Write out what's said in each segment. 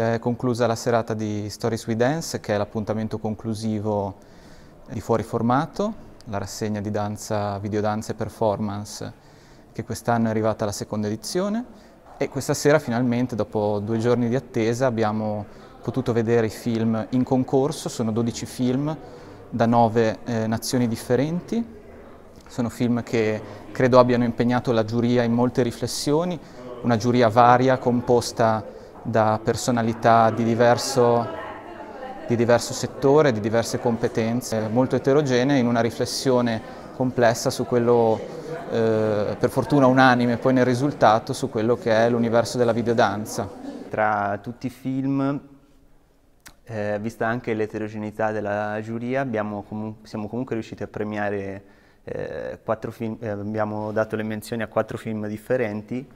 Si è conclusa la serata di Stories We Dance, che è l'appuntamento conclusivo di Fuori Formato, la rassegna di danza, videodanza e performance, che quest'anno è arrivata alla seconda edizione. E questa sera finalmente, dopo due giorni di attesa, abbiamo potuto vedere i film in concorso, sono 12 film da 9 eh, nazioni differenti, sono film che credo abbiano impegnato la giuria in molte riflessioni, una giuria varia composta da personalità di diverso, di diverso settore, di diverse competenze, molto eterogenee in una riflessione complessa su quello, eh, per fortuna unanime poi nel risultato, su quello che è l'universo della videodanza. Tra tutti i film, eh, vista anche l'eterogeneità della giuria, comu siamo comunque riusciti a premiare eh, quattro film, eh, abbiamo dato le menzioni a quattro film differenti,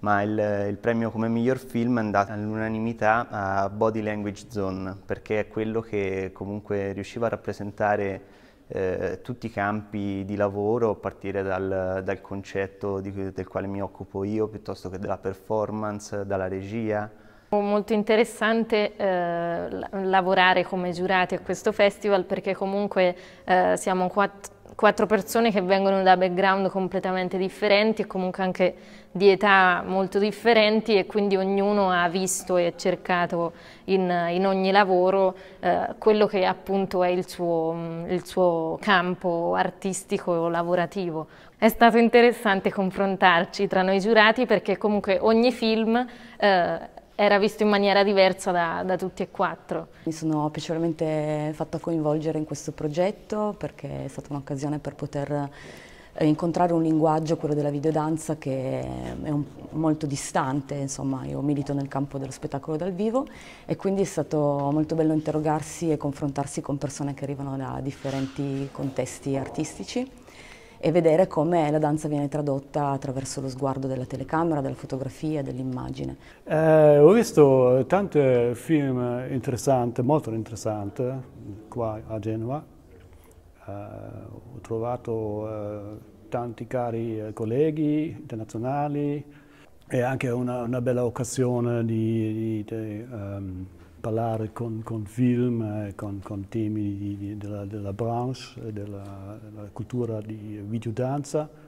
ma il, il, premio come miglior film è andato all'unanimità a Body Language Zone, perché è quello che comunque riusciva a rappresentare eh, tutti i campi di lavoro, a partire dal, dal concetto di, del quale mi occupo io, piuttosto che della performance, dalla regia. Molto interessante eh, lavorare come giurati a questo festival perché comunque eh, siamo quattro quattro persone che vengono da background completamente differenti e comunque anche di età molto differenti e quindi ognuno ha visto e cercato in, in ogni lavoro eh, quello che appunto è il suo, mm, il suo campo artistico o lavorativo. È stato interessante confrontarci tra noi giurati perché comunque ogni film eh, era visto in maniera diversa da, da, tutti e quattro. Mi sono piacevolmente fatta coinvolgere in questo progetto perché è stata un'occasione per poter eh, incontrare un linguaggio, quello della videodanza, che è un, molto distante, insomma io milito nel campo dello spettacolo dal vivo e quindi è stato molto bello interrogarsi e confrontarsi con persone che arrivano da differenti contesti artistici e vedere come la danza viene tradotta attraverso lo sguardo della telecamera, della fotografia, dell'immagine. Eh, ho visto tanti film interessanti, molto interessanti, qua a Genova. Eh, ho trovato eh, tanti cari eh, colleghi internazionali, è anche una, una, bella occasione di, di, di um, parlare con, con film, con, con temi di, di, della, della, branche, della, della cultura di videodanza